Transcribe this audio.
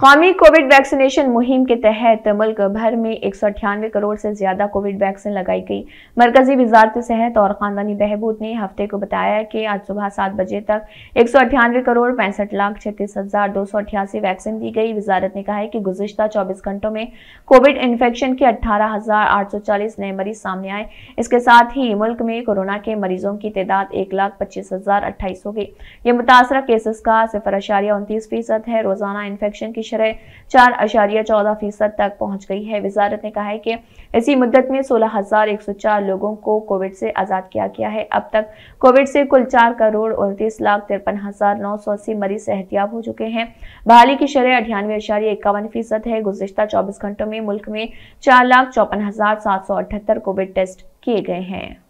कौमी Covid vaccination मुहिम के तहत मुल्क भर में एक सौ अठानवे करोड़ से ज्यादा कोविड वैक्सीन लगाई गई मरकजी वजारत सेहत और खानदानी बहबूद ने हफ्ते को बताया कि आज सुबह सात बजे तक एक सौ करोड़ पैंसठ लाख छत्तीस हजार दो सौ अठासी वैक्सीन दी गई वजारत ने कहा है कि गुजशत चौबीस घंटों में कोविड इन्फेक्शन के अठारह हजार आठ सौ चालीस नए मरीज सामने आए इसके साथ ही मुल्क में कोरोना के मरीजों की तादाद एक लाख पच्चीस हजार अट्ठाईस हो गई ये मुतासर केसेस का सिफर अशारिया उनतीस फीसद है रोजाना इन्फेक्शन की शरह चार अशारिया चौदह फीसद तक पहुंच गई है वजारत ने कहा है कि इसी मुद्दत में सोलह हजार एक सौ चार लोगों को कोविड से आज़ाद किया गया है अब तक कोविड से कुल चार करोड़ उनतीस लाख तिरपन हजार नौ सौ अस्सी मरीज सेहतियाब हो चुके हैं बहाली की शरह अठानवे अशारिया इक्यावन फीसद है गुजशत चौबीस घंटों में मुल्क में चार लाख चौपन हजार सात सौ अठहत्तर कोविड टेस्ट किए गए हैं